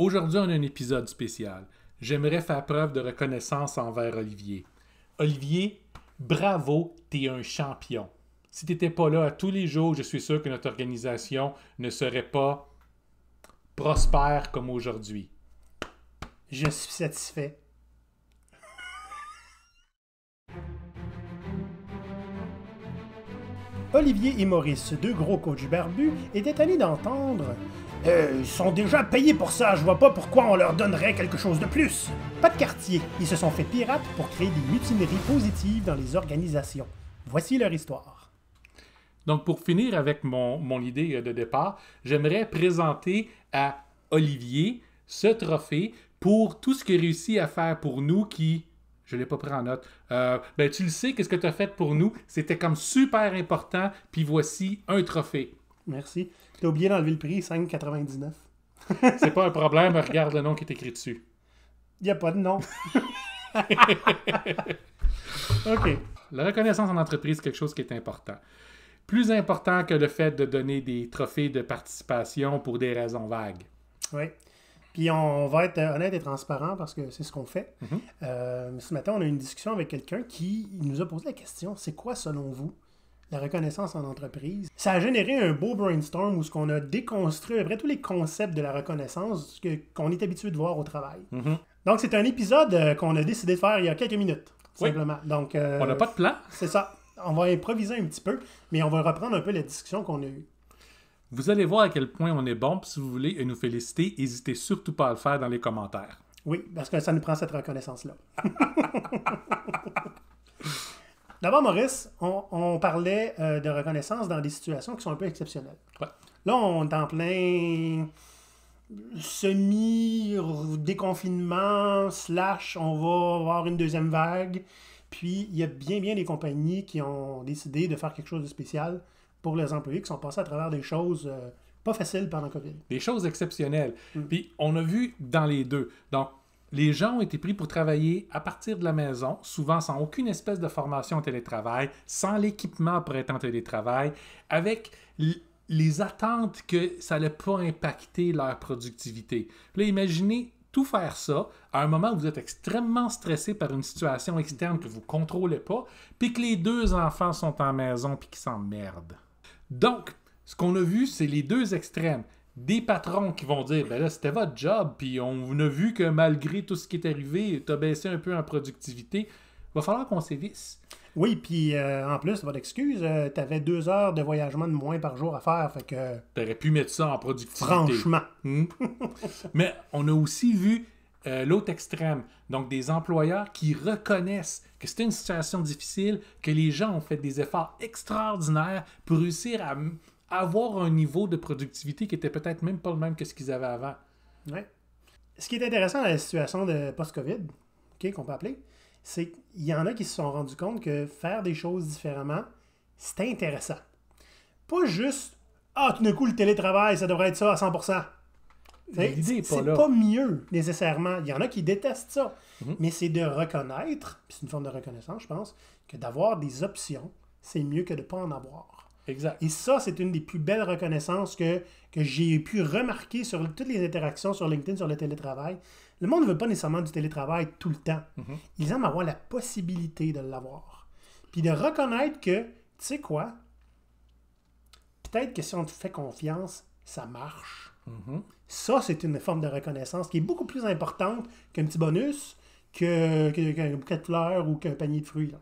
Aujourd'hui, on a un épisode spécial. J'aimerais faire preuve de reconnaissance envers Olivier. Olivier, bravo, t'es un champion. Si t'étais pas là à tous les jours, je suis sûr que notre organisation ne serait pas prospère comme aujourd'hui. Je suis satisfait. Olivier et Maurice, deux gros coachs barbus, étaient allés d'entendre euh, ils sont déjà payés pour ça, je vois pas pourquoi on leur donnerait quelque chose de plus. Pas de quartier, ils se sont fait pirates pour créer des mutineries positives dans les organisations. Voici leur histoire. Donc pour finir avec mon, idée euh, de départ, j'aimerais présenter à Olivier ce trophée pour tout ce qu'il réussit à faire pour nous qui... Je ne l'ai pas pris en note. Euh, ben, tu le sais, qu'est-ce que tu as fait pour nous? C'était comme super important, puis voici un trophée. Merci t'as oublié d'enlever le prix, 5,99. c'est pas un problème, regarde le nom qui est écrit dessus. Il n'y a pas de nom. OK. La reconnaissance en entreprise, c'est quelque chose qui est important. Plus important que le fait de donner des trophées de participation pour des raisons vagues. Oui. Puis on va être honnête et transparent parce que c'est ce qu'on fait. ce mhm. euh, matin, on a eu une discussion avec quelqu'un qui nous a posé la question c'est quoi, selon vous, la reconnaissance en entreprise. Ça a généré un beau brainstorm où ce qu'on a déconstruit après tous les concepts de la reconnaissance qu'on est habitué de voir au travail. Mhm. Donc, c'est un épisode euh, qu'on a décidé de faire il y a quelques minutes, simplement. Donc, euh, on n'a pas de plan. C'est ça. On va improviser un petit peu, mais on va reprendre un peu la discussion qu'on a eue. Vous allez voir à quel point on est bon. si vous voulez nous féliciter, n'hésitez surtout pas à le faire dans les commentaires. Oui, parce que ça nous prend cette reconnaissance-là. D'abord, Maurice, on, parlait euh, de reconnaissance dans des situations qui sont un peu exceptionnelles. Là, on est en plein semi-déconfinement, slash, on va avoir une deuxième vague. Puis, il y a bien, bien des compagnies qui ont décidé de faire quelque chose de spécial pour les employés qui sont passés à travers des choses euh, pas faciles pendant COVID. Des choses exceptionnelles. Mm. Puis, on a vu dans les deux. Donc, les gens ont été pris pour travailler à partir de la maison, souvent sans aucune espèce de formation au télétravail, sans l'équipement pour être en télétravail, avec les attentes que ça n'allait pas impacter leur productivité. là, imaginez tout faire ça à un moment où vous êtes extrêmement stressé par une situation externe que vous ne contrôlez pas, puis que les deux enfants sont en maison puis qu'ils s'emmerdent. Donc, ce qu'on a vu, c'est les deux extrêmes des patrons qui vont dire ben là c'était votre job puis on a vu que malgré tout ce qui est arrivé as baissé un peu en productivité va falloir qu'on sévisse oui puis euh, en plus votre excuse euh, tu avais deux heures de voyagement de moins par jour à faire fait que t'aurais pu mettre ça en productivité franchement hmm. mais on a aussi vu euh, l'autre extrême donc des employeurs qui reconnaissent que c'est une situation difficile que les gens ont fait des efforts extraordinaires pour réussir à avoir un niveau de productivité qui était peut-être même pas le même que ce qu'ils avaient avant. Ouais. Ce qui est intéressant dans la situation de post-COVID, qu'on peut appeler, c'est qu'il y en a qui se sont rendus compte que faire des choses différemment, c'est intéressant. Pas juste Ah, tout d'un coup, le télétravail, ça devrait être ça à 100%. C'est pas, pas, mieux nécessairement. Il y en a qui détestent ça. Mhm. Mais c'est de reconnaître, c'est une forme de reconnaissance, je pense, que d'avoir des options, c'est mieux que de ne pas en avoir. Et ça, c'est une des plus belles reconnaissances que, que j'ai pu remarquer sur toutes les interactions sur LinkedIn, sur le télétravail. Le monde ne veut pas nécessairement du télétravail tout le temps. Mhm. Ils aiment avoir la possibilité de l'avoir. Puis de reconnaître que, tu sais quoi, peut-être que si on te fait confiance, ça marche. Mhm. Ça, c'est une forme de reconnaissance qui est beaucoup plus importante qu'un petit bonus, qu'un que, bouquet de fleurs ou qu'un panier de fruits.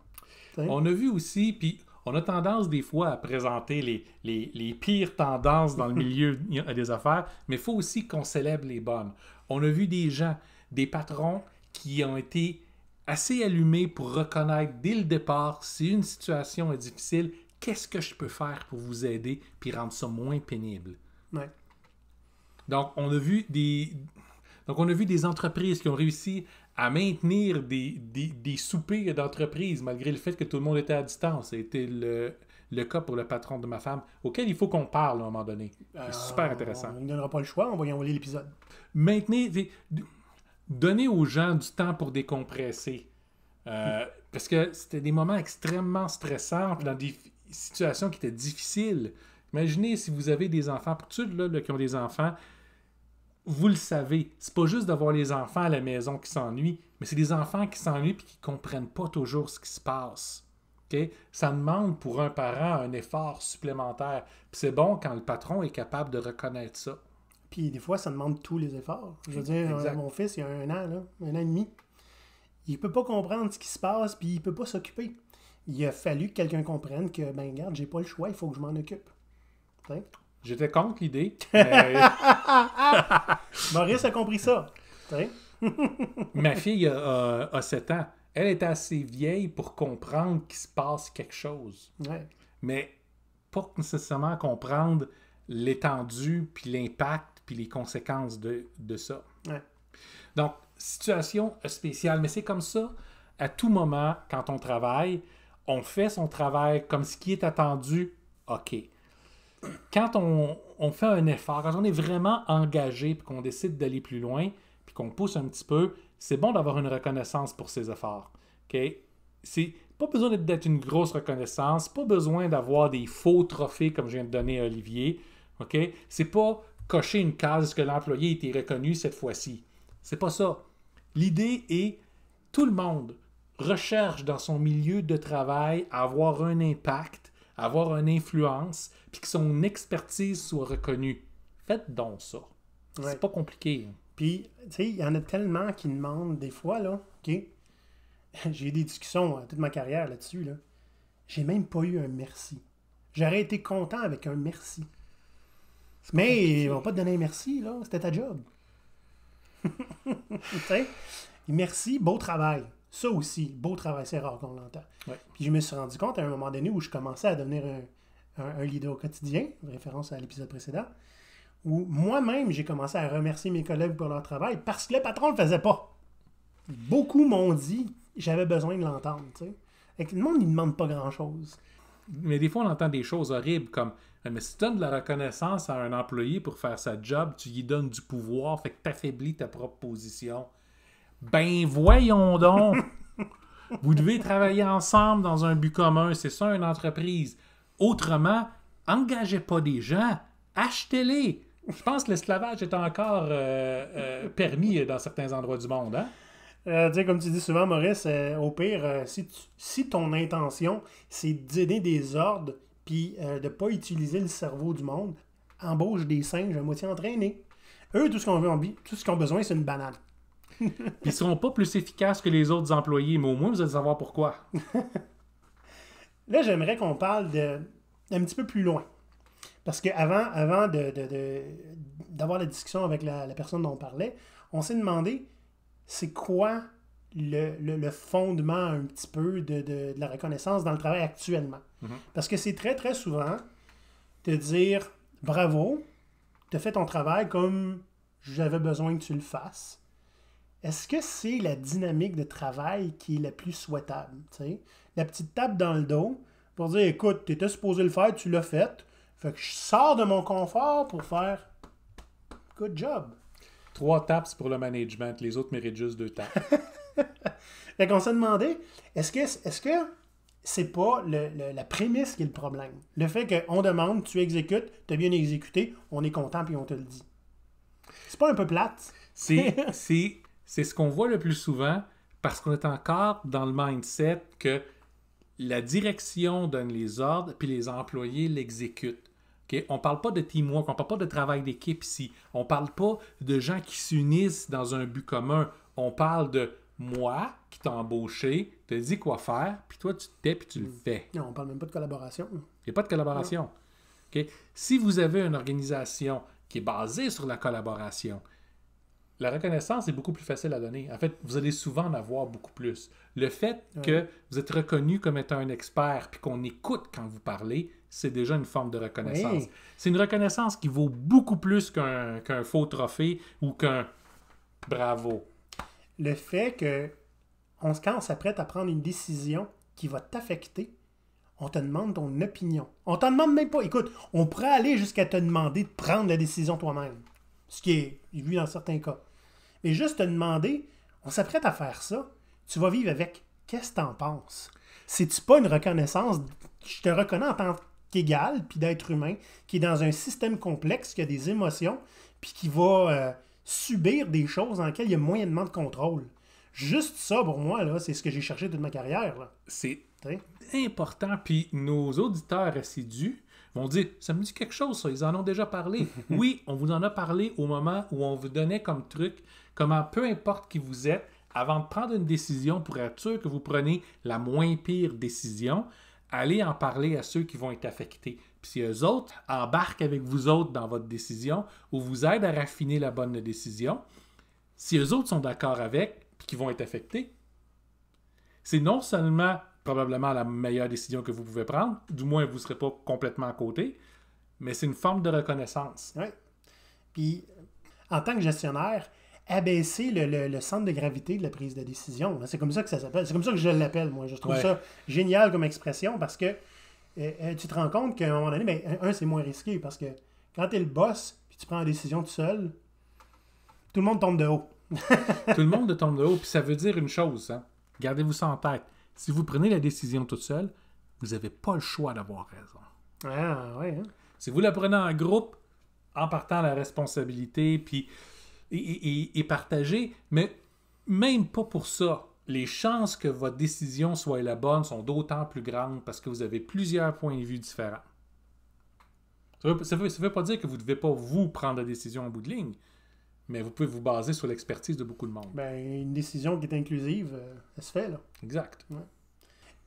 On a vu aussi, puis on a tendance des fois à présenter les, pires tendances dans le milieu des affaires, mais il faut aussi qu'on célèbre les bonnes. On a vu des gens, des patrons qui ont été assez allumés pour reconnaître dès le départ si une situation est difficile, qu'est-ce que je peux faire pour vous aider puis rendre ça moins pénible. Donc, on a vu des, donc, on a vu des entreprises qui ont réussi à maintenir des, des, des d'entreprise malgré le fait que tout le monde était à distance. C'était le, le cas pour le patron de ma femme, auquel il faut qu'on parle à un moment donné. C'est euh, super intéressant. On ne donnera pas le choix, on va y envoyer l'épisode. Maintenez, donner aux gens du temps pour décompresser. Euh, hmm. Parce que c'était des moments extrêmement stressants, dans des situations qui étaient difficiles. Imaginez si vous avez des enfants, pour tout le qui ont des enfants, vous le savez, c'est pas juste d'avoir les enfants à la maison qui s'ennuient, mais c'est des enfants qui s'ennuient et qui ne comprennent pas toujours ce qui se passe. Ça demande pour un parent un effort supplémentaire. Puis c'est bon quand le patron est capable de reconnaître ça. Puis des fois, ça demande tous les efforts. Je veux dire, mon fils, il y a un an, un an et demi, il ne peut pas comprendre ce qui se passe, puis il ne peut pas s'occuper. Il a fallu que quelqu'un comprenne que, ben garde, j'ai pas le choix, il faut que je m'en occupe. J'étais contre l'idée. Maurice a compris ça. Ma fille a, 7 ans. Elle est assez vieille pour comprendre qu'il se passe quelque chose. Mais pas nécessairement comprendre l'étendue, puis l'impact, puis les conséquences de, ça. Donc, situation spéciale. Mais c'est comme ça à tout moment quand on travaille. On fait son travail comme ce qui est attendu. OK quand on, fait un effort, quand on est vraiment engagé, puis qu'on décide d'aller plus loin, puis qu'on pousse un petit peu, c'est bon d'avoir une reconnaissance pour ses efforts. OK? C'est pas besoin d'être une grosse reconnaissance, pas besoin d'avoir des faux trophées comme je viens de donner à Olivier. OK? C'est pas cocher une case que l'employé été reconnu cette fois-ci. C'est pas ça. L'idée est tout le monde recherche dans son milieu de travail avoir un impact avoir une influence, puis que son expertise soit reconnue. Faites donc ça. C'est pas compliqué. Hein. Puis, tu sais, il y en a tellement qui demandent des fois, là, OK? J'ai eu des discussions euh, toute ma carrière là-dessus, là. J'ai même pas eu un merci. J'aurais été content avec un merci. Mais ils vont pas te donner un merci, là. C'était ta job. tu sais? Merci, beau travail. Ça aussi, beau travail, c'est rare qu'on l'entend. Puis je me suis rendu compte à un moment donné où je commençais à devenir un, un, leader au quotidien, référence à l'épisode précédent, où moi-même, j'ai commencé à remercier mes collègues pour leur travail parce que le patron ne le faisait pas. Beaucoup m'ont dit, j'avais besoin de l'entendre. Le monde, ne demande pas grand-chose. Mais des fois, on entend des choses horribles comme mais si tu donnes de la reconnaissance à un employé pour faire sa job, tu lui donnes du pouvoir, fait que tu affaiblis ta propre position. Ben voyons donc. Vous devez travailler ensemble dans un but commun. C'est ça une entreprise. Autrement, engagez pas des gens, achetez-les. Je pense que l'esclavage est encore euh, euh, permis dans certains endroits du monde. Hein? Euh, comme tu dis souvent, Maurice, au pire, si, ton intention, c'est d'aider des ordres puis de ne pas utiliser le cerveau du monde, embauche des singes à moitié entraînés. Eux, tout ce qu'on veut, tout ce qu'ils ont besoin, c'est une banane. Ils ils seront pas plus efficaces que les autres employés, mais au moins vous allez savoir pourquoi. Là, j'aimerais qu'on parle d'un petit peu plus loin. Parce qu'avant avant, d'avoir la discussion avec la, personne dont on parlait, on s'est demandé c'est quoi le, fondement un petit peu de, la reconnaissance dans le travail actuellement. Mhm. Parce que c'est très, très souvent de dire bravo, tu as fait ton travail comme j'avais besoin que tu le fasses est-ce que c'est la dynamique de travail qui est la plus souhaitable? La petite tape dans le dos pour dire écoute, tu supposé le faire, tu l'as fait. Fait que je sors de mon confort pour faire good job. Trois tapes pour le management, les autres méritent juste deux tapes. fait qu'on s'est demandé est-ce que est-ce que c'est pas le, la prémisse qui est le problème? Le fait qu'on demande, tu exécutes, tu as bien exécuté, on est content puis on te le dit. C'est pas un peu plate? C'est c'est ce qu'on voit le plus souvent parce qu'on est encore dans le mindset que la direction donne les ordres, puis les employés l'exécutent. On ne parle pas de teamwork, on ne parle pas de travail d'équipe ici. On ne parle pas de gens qui s'unissent dans un but commun. On parle de moi qui t'ai embauché, te dit quoi faire, puis toi, tu te puis tu le fais. Non, on parle même pas de collaboration. Il n'y a pas de collaboration. Si vous avez une organisation qui est basée sur la collaboration, la reconnaissance est beaucoup plus facile à donner. En fait, vous allez souvent en avoir beaucoup plus. Le fait que vous êtes reconnu comme étant un expert puis qu'on écoute quand vous parlez, c'est déjà une forme de reconnaissance. C'est une reconnaissance qui vaut beaucoup plus qu'un faux trophée ou qu'un bravo. Le fait que on, quand on s'apprête à prendre une décision qui va t'affecter, on te demande ton opinion. On t'en demande même pas. Écoute, on pourrait aller jusqu'à te demander de prendre la décision toi-même. Ce qui est vu dans certains cas mais juste te demander, on s'apprête à faire ça, tu vas vivre avec. Qu'est-ce que t'en penses? C'est-tu pas une reconnaissance? Je te reconnais en tant qu'égal, puis d'être humain, qui est dans un système complexe, qui a des émotions, puis qui va euh, subir des choses dans lesquelles il y a moyennement de contrôle. Juste ça, pour moi, là, c'est ce que j'ai cherché toute ma carrière. C'est important. Puis nos auditeurs assidus, ils vont dire Ça me dit quelque chose, ça. Ils en ont déjà parlé. oui, on vous en a parlé au moment où on vous donnait comme truc comment, peu importe qui vous êtes, avant de prendre une décision, pour être sûr que vous prenez la moins pire décision, allez en parler à ceux qui vont être affectés. Puis si eux autres embarquent avec vous autres dans votre décision ou vous aident à raffiner la bonne décision, si eux autres sont d'accord avec, qui vont être affectés, c'est non seulement probablement la meilleure décision que vous pouvez prendre. Du moins, vous ne serez pas complètement à côté. Mais c'est une forme de reconnaissance. Oui. Puis, en tant que gestionnaire, abaisser le, le, centre de gravité de la prise de décision. Hein, c'est comme ça que ça s'appelle. C'est comme ça que je l'appelle, moi. Je trouve ça génial comme expression parce que euh, euh, tu te rends compte qu'à un moment donné, ben, un, c'est moins risqué parce que quand tu es le boss puis tu prends la décision tout seul, tout le monde tombe de haut. tout le monde tombe de haut. Puis ça veut dire une chose, hein. gardez-vous ça en tête. Si vous prenez la décision toute seule, vous n'avez pas le choix d'avoir raison. Ah, ouais. Hein. Si vous la prenez en groupe, en partant la responsabilité, puis et, et, partager, mais même pas pour ça, les chances que votre décision soit la bonne sont d'autant plus grandes parce que vous avez plusieurs points de vue différents. Ça ne veut, veut, pas dire que vous ne devez pas vous prendre la décision en bout de ligne, mais vous pouvez vous baser sur l'expertise de beaucoup de monde. Ben, une décision qui est inclusive, euh, elle se fait, là. Exact.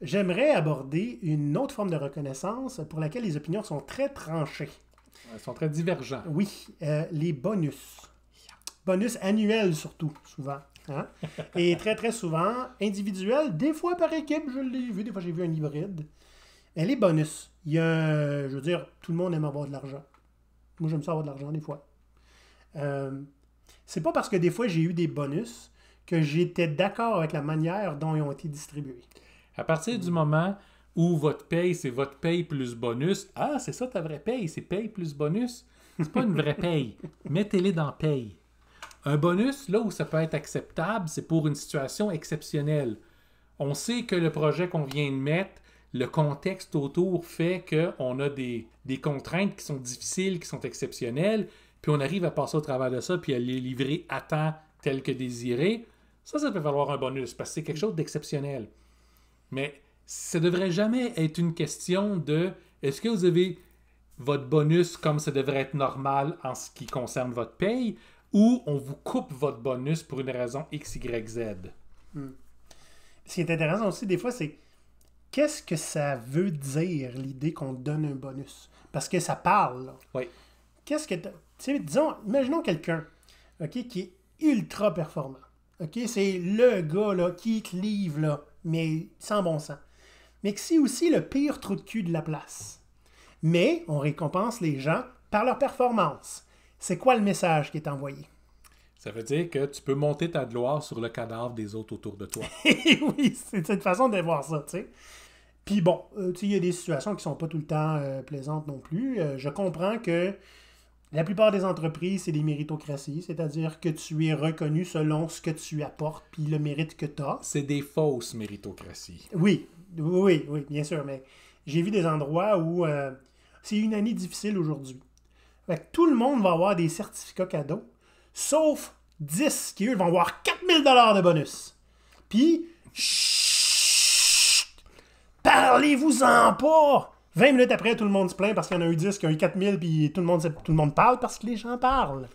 J'aimerais aborder une autre forme de reconnaissance pour laquelle les opinions sont très tranchées. Elles sont très divergentes. Oui, euh, les bonus. Bonus annuels surtout, souvent. Hein. Et très, très souvent, individuels, des fois par équipe, je l'ai vu, des fois j'ai vu un hybride. les bonus, il y a, je veux dire, tout le monde aime avoir de l'argent. Moi, j'aime ça avoir de l'argent des fois. Euh, c'est pas parce que des fois j'ai eu des bonus que j'étais d'accord avec la manière dont ils ont été distribués. À partir du moment où votre paye, c'est votre paye plus bonus, ah, c'est ça ta vraie paye, c'est paye plus bonus. C'est pas une vraie paye. Mettez-les dans paye. Un bonus, là où ça peut être acceptable, c'est pour une situation exceptionnelle. On sait que le projet qu'on vient de mettre, le contexte autour fait qu'on a des, des contraintes qui sont difficiles, qui sont exceptionnelles, puis on arrive à passer au travers de ça, puis à les livrer à temps tel que désiré, ça, ça peut valoir un bonus, parce que c'est quelque chose d'exceptionnel. Mais ça ne devrait jamais être une question de est-ce que vous avez votre bonus comme ça devrait être normal en ce qui concerne votre paye, ou on vous coupe votre bonus pour une raison X, Y, Z. Hmm. Ce qui est intéressant aussi, des fois, c'est qu'est-ce que ça veut dire l'idée qu'on donne un bonus? Parce que ça parle. Oui. Qu'est-ce que disons, imaginons quelqu'un qui est ultra performant. ok, C'est le gars qui te livre, là, mais sans bon sens. Mais que c'est aussi le pire trou de cul de la place. Mais on récompense les gens par leur performance. C'est quoi le message qui est envoyé? Ça veut dire que tu peux monter ta gloire sur le cadavre des autres autour de toi. oui, c'est une façon de voir ça, tu sais. Puis bon, euh, il y a des situations qui sont pas tout le temps euh, plaisantes non plus. Euh, je comprends que la plupart des entreprises, c'est des méritocraties, c'est-à-dire que tu es reconnu selon ce que tu apportes puis le mérite que tu as. C'est des fausses méritocraties. Oui, oui, oui, bien sûr, mais j'ai vu des endroits où euh, c'est une année difficile aujourd'hui. tout le monde va avoir des certificats cadeaux, sauf 10 qui, eux, vont avoir 4000 dollars de bonus. Puis, parlez-vous-en pas! 20 minutes après, tout le monde se plaint parce qu'il y en a eu 10, qu'il y en a eu 4000, puis tout le, monde, tout le monde parle parce que les gens parlent.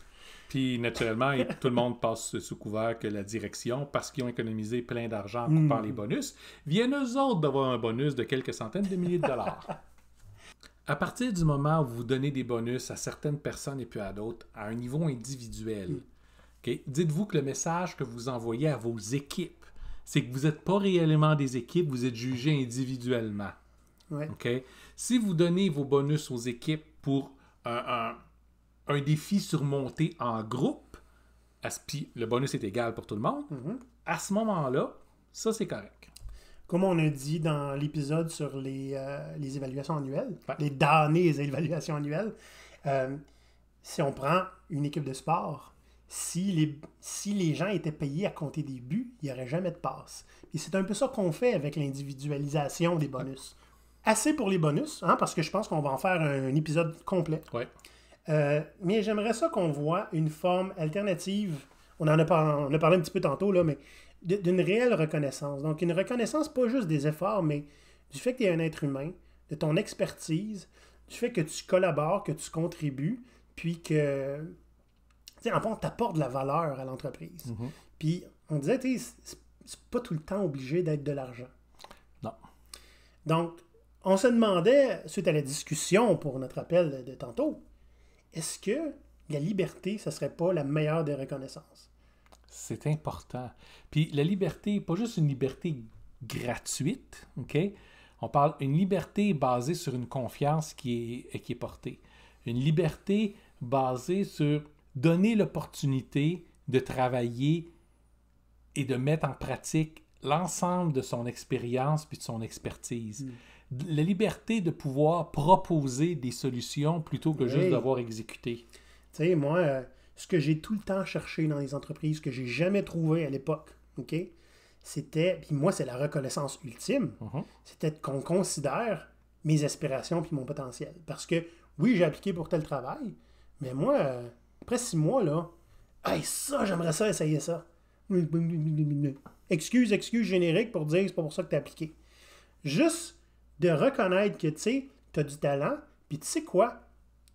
Puis naturellement, tout le monde passe sous couvert que la direction, parce qu'ils ont économisé plein d'argent en coupant mm. les bonus, viennent eux autres d'avoir un bonus de quelques centaines de milliers de dollars. À partir du moment où vous donnez des bonus à certaines personnes et puis à d'autres, à un niveau individuel, mm. dites-vous que le message que vous envoyez à vos équipes, c'est que vous n'êtes pas réellement des équipes, vous êtes jugés individuellement. Ouais. Si vous donnez vos bonus aux équipes pour un, défi surmonté en groupe, le bonus est égal pour tout le monde, mhm. à ce moment-là, ça c'est correct. Comme on a dit dans l'épisode sur les, euh, évaluations annuelles, les dernières évaluations annuelles, euh, si on prend une équipe de sport, si les, gens étaient payés à compter des buts, il n'y aurait jamais de passe. Et c'est un peu ça qu'on fait avec l'individualisation des bonus assez pour les bonus, hein, parce que je pense qu'on va en faire un, épisode complet. Ouais. Euh, mais j'aimerais ça qu'on voit une forme alternative. On en a, on parlé un petit peu tantôt, là, mais d'une réelle reconnaissance. Donc, une reconnaissance pas juste des efforts, mais du fait que tu es un être humain, de ton expertise, du fait que tu collabores, que tu contribues, puis que, tu sais, en t'apporte de la valeur à l'entreprise. Mm-hmm. Puis, on disait, tu sais, c'est pas tout le temps obligé d'être de l'argent. Non. Donc, on se demandait, suite à la discussion pour notre appel de tantôt, est-ce que la liberté, ce ne serait pas la meilleure des reconnaissances? C'est important. Puis la liberté, pas juste une liberté gratuite, OK? On parle d'une liberté basée sur une confiance qui est, qui est portée. Une liberté basée sur donner l'opportunité de travailler et de mettre en pratique l'ensemble de son expérience puis de son expertise. Hmm la liberté de pouvoir proposer des solutions plutôt que juste d'avoir exécuté. Tu sais, moi, euh, ce que j'ai tout le temps cherché dans les entreprises, que j'ai jamais trouvé à l'époque, OK? C'était, puis moi, c'est la reconnaissance ultime, mhm. c'était qu'on considère mes aspirations puis mon potentiel. Parce que, oui, j'ai appliqué pour tel travail, mais moi, euh, après six mois, là, ça, j'aimerais ça, essayer ça. Excuse, excuse générique pour dire c'est pas pour ça que t'as appliqué. Juste de reconnaître que, tu sais, tu as du talent, puis tu sais quoi?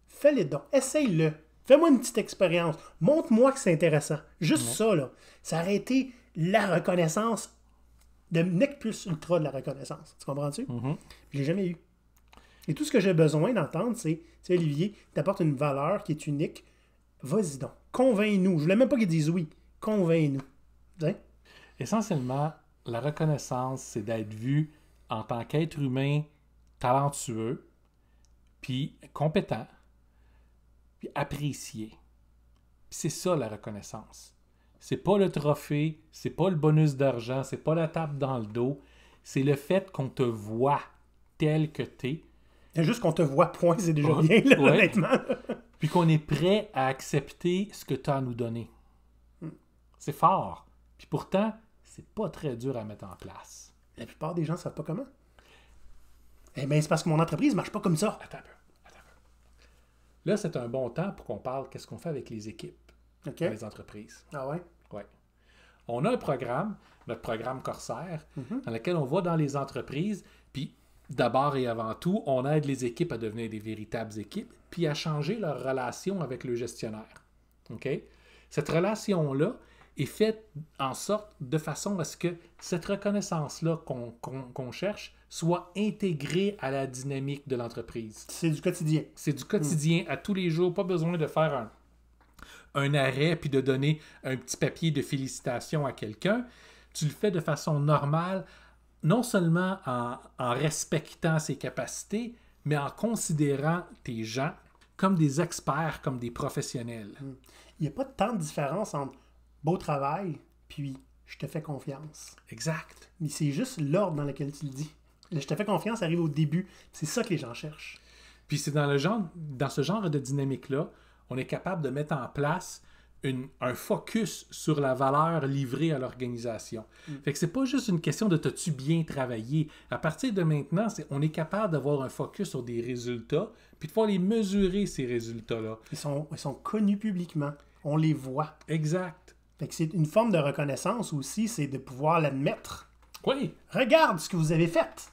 Fais les dons, essaye-le. Fais-moi une petite expérience. Montre-moi que c'est intéressant. Juste ça, là. Ça a la reconnaissance de nec plus ultra de la reconnaissance. Tu comprends-tu? Mhm. je jamais eu. Et tout ce que j'ai besoin d'entendre, c'est, tu sais, Olivier, t'apportes une valeur qui est unique. Vas-y donc. Convainc-nous. Je voulais même pas qu'ils disent oui. Convainc-nous. Hein? Essentiellement, la reconnaissance, c'est d'être vu en tant qu'être humain talentueux, puis compétent, puis apprécié. C'est ça la reconnaissance. C'est pas le trophée, c'est pas le bonus d'argent, c'est pas la tape dans le dos, c'est le fait qu'on te voit tel que t'es. Juste qu'on te voit point, c'est déjà bien, honnêtement. puis qu'on est prêt à accepter ce que tu as à nous donner. Hmm. C'est fort. Puis pourtant, c'est pas très dur à mettre en place. La plupart des gens ne savent pas comment. Eh bien, c'est parce que mon entreprise ne marche pas comme ça. Attends un peu. Là, c'est un bon temps pour qu'on parle qu'est-ce qu'on fait avec les équipes les entreprises. Ah ouais? Oui. On a un programme, notre programme Corsaire, mm-hmm. dans lequel on va dans les entreprises, puis d'abord et avant tout, on aide les équipes à devenir des véritables équipes, puis à changer leur relation avec le gestionnaire. OK? Cette relation-là, et faite en sorte de façon à ce que cette reconnaissance-là qu'on cherche soit intégrée à la dynamique de l'entreprise. C'est du quotidien. C'est du hmm. quotidien à tous les jours, pas besoin de faire un, un arrêt puis de donner un petit papier de félicitation à quelqu'un. Tu le fais de façon normale, non seulement en, respectant ses capacités, mais en considérant tes gens comme des experts, comme des professionnels. Hmm. Il n'y a pas tant de différence entre beau travail, puis je te fais confiance. Exact. Mais c'est juste l'ordre dans lequel tu le dis. je te fais confiance arrive au début. C'est ça que les gens cherchent. Puis c'est dans, le genre, dans ce genre de dynamique-là, on est capable de mettre en place un focus sur la valeur livrée à l'organisation. Mm. Fait que c'est pas juste une question de t'as-tu bien travaillé. À partir de maintenant, on est capable d'avoir un focus sur des résultats, puis de pouvoir les mesurer, ces résultats-là. ils sont connus publiquement. On les voit. Exact c'est une forme de reconnaissance aussi, c'est de pouvoir l'admettre. Oui. Regarde ce que vous avez fait.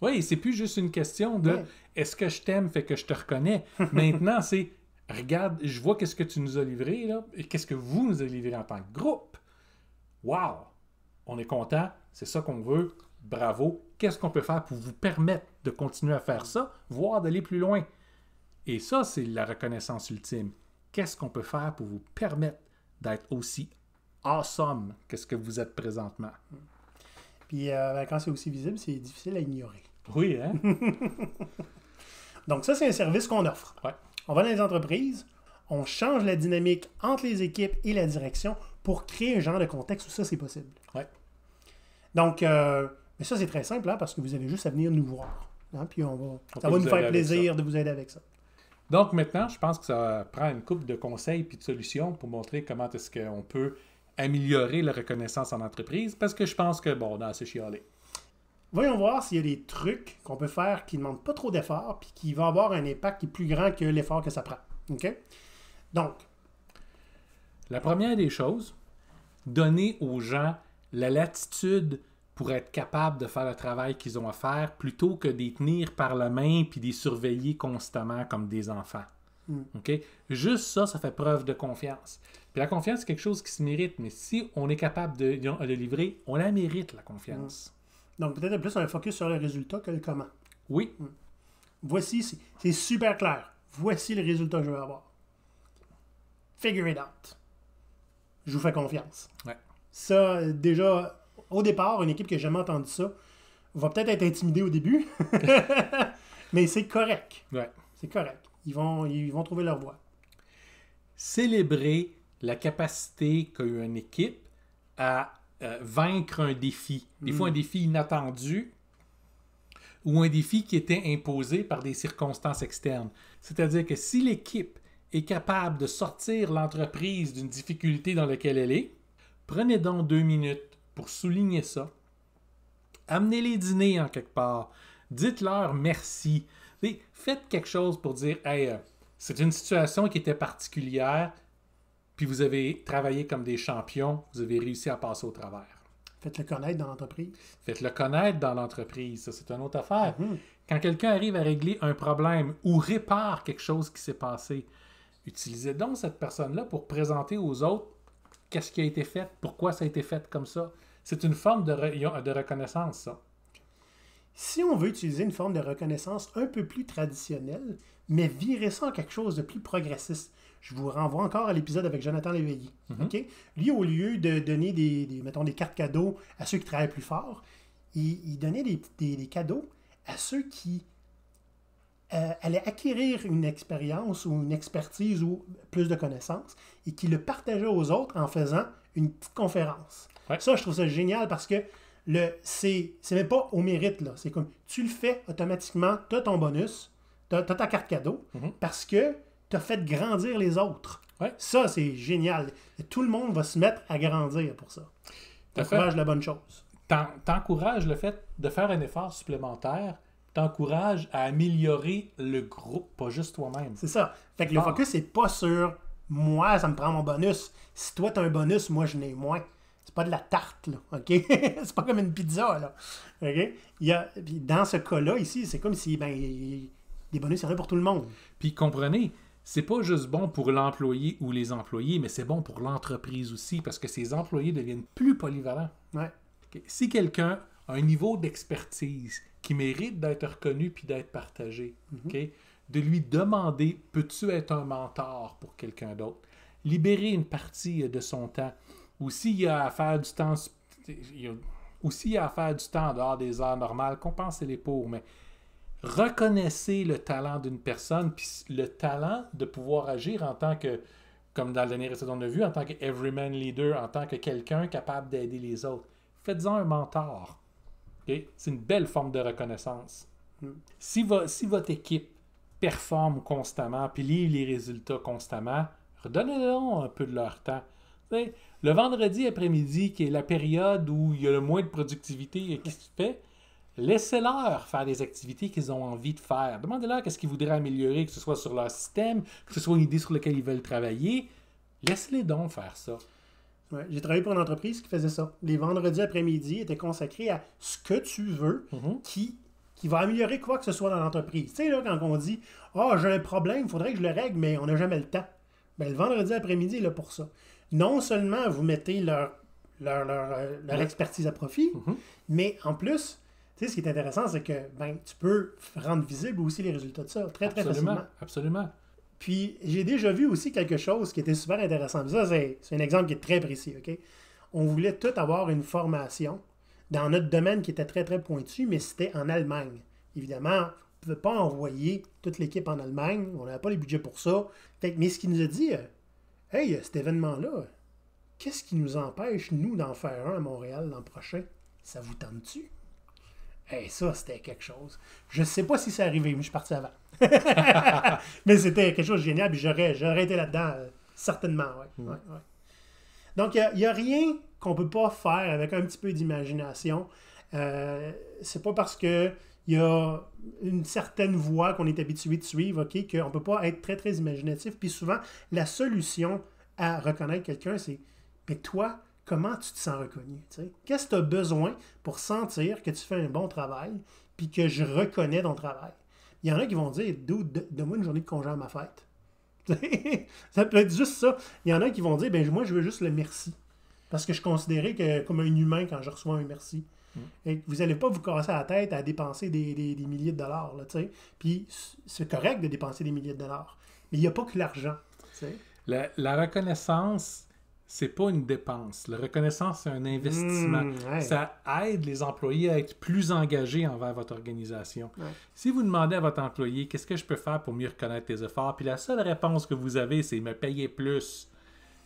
Oui, c'est plus juste une question de est-ce que je t'aime fait que je te reconnais. Maintenant, c'est regarde, je vois qu'est-ce que tu nous as livré et qu'est-ce que vous nous avez livré en tant que groupe. Wow, on est content, c'est ça qu'on veut. Bravo. Qu'est-ce qu'on peut faire pour vous permettre de continuer à faire ça, voire d'aller plus loin. Et ça, c'est la reconnaissance ultime. Qu'est-ce qu'on peut faire pour vous permettre d'être aussi awesome que ce que vous êtes présentement. Puis euh, ben, quand c'est aussi visible, c'est difficile à ignorer. Oui, hein? Donc ça, c'est un service qu'on offre. On va dans les entreprises, on change la dynamique entre les équipes et la direction pour créer un genre de contexte où ça, c'est possible. Ouais. Donc, euh, mais ça, c'est très simple, hein, parce que vous avez juste à venir nous voir. Hein, puis on va, ça va nous faire plaisir de vous aider avec ça. Donc maintenant, je pense que ça prend une coupe de conseils puis de solutions pour montrer comment est-ce qu'on peut améliorer la reconnaissance en entreprise parce que je pense que, bon, on a assez chialé. Voyons voir s'il y a des trucs qu'on peut faire qui ne demandent pas trop d'efforts puis qui vont avoir un impact qui est plus grand que l'effort que ça prend. Donc. La première des choses, donner aux gens la latitude pour être capable de faire le travail qu'ils ont à faire plutôt que les tenir par la main puis les surveiller constamment comme des enfants. Mm. ok Juste ça, ça fait preuve de confiance. Puis la confiance, c'est quelque chose qui se mérite, mais si on est capable de, le livrer, on la mérite, la confiance. Mm. Donc peut-être plus un focus sur le résultat que le comment. Oui. Mm. Voici, c'est super clair. Voici le résultat que je veux avoir. Figure it out. Je vous fais confiance. Ça, déjà, au départ, une équipe qui n'a jamais entendu ça va peut-être être intimidée au début, mais c'est correct. Ouais. C'est correct. Ils vont, ils vont trouver leur voie. Célébrer la capacité qu'a eu une équipe à euh, vaincre un défi. Des fois, un hmm. défi inattendu ou un défi qui était imposé par des circonstances externes. C'est-à-dire que si l'équipe est capable de sortir l'entreprise d'une difficulté dans laquelle elle est, prenez donc deux minutes pour souligner ça. Amenez-les dîners en quelque part. Dites-leur merci. Faites quelque chose pour dire euh, c'est une situation qui était particulière, puis vous avez travaillé comme des champions, vous avez réussi à passer au travers. Faites-le connaître dans l'entreprise. Faites-le connaître dans l'entreprise, ça c'est une autre affaire. Mm-hmm. Quand quelqu'un arrive à régler un problème ou répare quelque chose qui s'est passé, utilisez donc cette personne-là pour présenter aux autres qu'est-ce qui a été fait, pourquoi ça a été fait comme ça. C'est une forme de, reconnaissance, ça. Si on veut utiliser une forme de reconnaissance un peu plus traditionnelle, mais virer ça en quelque chose de plus progressiste, je vous renvoie encore à l'épisode avec Jonathan Léveillé. Mhm. Lui, au lieu de donner des, des cartes cadeaux à ceux qui travaillent plus fort, il, donnait des, cadeaux à ceux qui euh, allaient acquérir une expérience ou une expertise ou plus de connaissances et qui le partageaient aux autres en faisant une petite conférence. Ça, je trouve ça génial parce que le c'est même pas au mérite. là. C'est comme tu le fais automatiquement, tu as ton bonus, tu as, ta carte cadeau mhm. parce que tu as fait grandir les autres. Ça, c'est génial. Tout le monde va se mettre à grandir pour ça. T'encourages la bonne chose. Tu encourages le fait de faire un effort supplémentaire, t'encourages à améliorer le groupe, pas juste toi-même. C'est ça. Fait que le focus, c'est pas sur moi, ça me prend mon bonus. Si toi, t'as un bonus, moi, je n'ai moins de la tarte, là, OK? c'est pas comme une pizza, là, OK? Il y a, dans ce cas-là, ici, c'est comme si, ben, des bonus, seraient pour tout le monde. Puis comprenez, c'est pas juste bon pour l'employé ou les employés, mais c'est bon pour l'entreprise aussi, parce que ses employés deviennent plus polyvalents. Si quelqu'un a un niveau d'expertise qui mérite d'être reconnu puis d'être partagé, mhm. ok, de lui demander peux-tu être un mentor pour quelqu'un d'autre Libérer une partie de son temps ou s'il y a à faire du temps, à faire du temps en dehors des heures normales, compensez-les pour, mais reconnaissez le talent d'une personne, puis le talent de pouvoir agir en tant que, comme dans le dernier épisode on a vu, en tant que everyman leader, en tant que quelqu'un capable d'aider les autres. Faites-en un mentor. C'est une belle forme de reconnaissance. Hmm. Si, votre équipe performe constamment, puis livre les résultats constamment, redonnez-leur un peu de leur temps. Le vendredi après-midi, qui est la période où il y a le moins de productivité qui se fait, Laissez-leur faire des activités qu'ils ont envie de faire. Demandez-leur qu'est-ce qu'ils voudraient améliorer, que ce soit sur leur système, que ce soit une idée sur laquelle ils veulent travailler. Laissez-les donc faire ça. j'ai travaillé pour une entreprise qui faisait ça. Les vendredis après-midi étaient consacrés à ce que tu veux mhm. qui, qui va améliorer quoi que ce soit dans l'entreprise. Tu sais, là, quand on dit Ah, oh, j'ai un problème, il faudrait que je le règle, mais on n'a jamais le temps. Mais ben, le vendredi après-midi est là pour ça non seulement vous mettez leur, leur, euh, expertise à profit, mhm. mais en plus, tu sais, ce qui est intéressant, c'est que ben, tu peux rendre visible aussi les résultats de ça très, très absolument, facilement. Absolument. Puis j'ai déjà vu aussi quelque chose qui était super intéressant. Ça, c'est un exemple qui est très précis, OK? On voulait tout avoir une formation dans notre domaine qui était très, très pointu, mais c'était en Allemagne. Évidemment, on ne pouvait pas envoyer toute l'équipe en Allemagne. On n'avait pas les budgets pour ça. mais ce qu'il nous a dit, euh, Hey, euh, cet événement-là, qu'est-ce qui nous empêche, nous, d'en faire un à Montréal l'an prochain? Ça vous tente-tu? Hey, ça, c'était quelque chose. Je ne sais pas si c'est arrivé, mais je suis parti avant. mais c'était quelque chose de génial, puis j'aurais, été là-dedans, euh, certainement, mm. Donc, il n'y a, rien qu'on peut pas faire avec un petit peu d'imagination. Euh, c'est pas parce que il y a une certaine voie qu'on est habitué de suivre, qu'on ne peut pas être très, très imaginatif. Puis souvent, la solution à reconnaître quelqu'un, c'est Mais toi, comment tu te sens reconnu? Qu'est-ce que tu as besoin pour sentir que tu fais un bon travail puis que je reconnais ton travail? Il y en a qui vont dire Donne-moi une journée de congé à ma fête. ça peut être juste ça. Il y en a qui vont dire ben, Moi, je veux juste le merci. Parce que je considérais que, comme un humain quand je reçois un merci. Et vous n'allez pas vous casser la tête à dépenser des, des, milliers de dollars. Là, Puis c'est correct de dépenser des milliers de dollars. Mais il n'y a pas que l'argent. La, la, reconnaissance, c'est pas une dépense. La reconnaissance, c'est un investissement. Mmh, Ça aide les employés à être plus engagés envers votre organisation. Si vous demandez à votre employé qu'est-ce que je peux faire pour mieux reconnaître tes efforts, puis la seule réponse que vous avez, c'est me payer plus.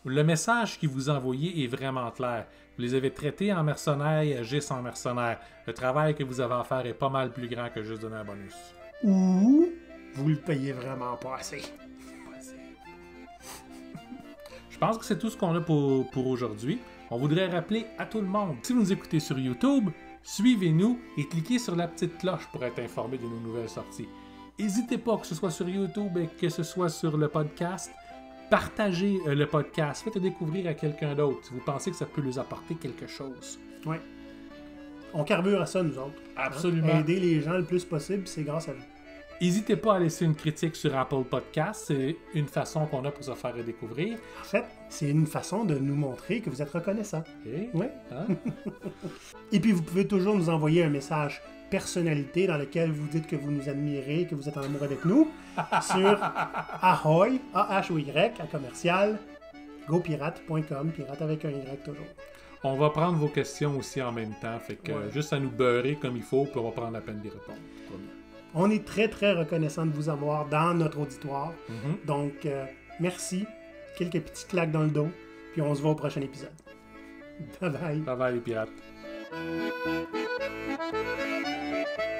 Le message qu'ils vous envoyez est vraiment clair. Vous les avez traités en mercenaires et agissent en mercenaires. Le travail que vous avez à faire est pas mal plus grand que juste donner un bonus. Ou vous le payez vraiment pas assez. Je pense que c'est tout ce qu'on a pour, pour aujourd'hui. On voudrait rappeler à tout le monde, si vous nous écoutez sur YouTube, suivez-nous et cliquez sur la petite cloche pour être informé de nos nouvelles sorties. N'hésitez pas, que ce soit sur YouTube et que ce soit sur le podcast, partagez euh, le podcast, faites le découvrir à quelqu'un d'autre si vous pensez que ça peut lui apporter quelque chose. Oui. On carbure à ça, nous autres. Absolument. Hein? Aider les gens le plus possible, c'est grâce à vous. N'hésitez pas à laisser une critique sur Apple Podcast. C'est une façon qu'on a pour se faire découvrir. En fait, c'est une façon de nous montrer que vous êtes reconnaissant. Eh, oui. Hein? Et puis, vous pouvez toujours nous envoyer un message personnalité dans laquelle vous dites que vous nous admirez, que vous êtes en amour avec nous, sur ahoy, A-H-O-Y, à commercial, gopirate.com, pirate avec un Y toujours. On va prendre vos questions aussi en même temps, fait que juste à nous beurrer comme il faut, puis on va prendre la peine d'y répondre. On est très, très reconnaissant de vous avoir dans notre auditoire. Mhm. Donc, euh, merci. Quelques petits claques dans le dos, puis on se voit au prochain épisode. Bye bye. Bye bye, les pirates. Thank you.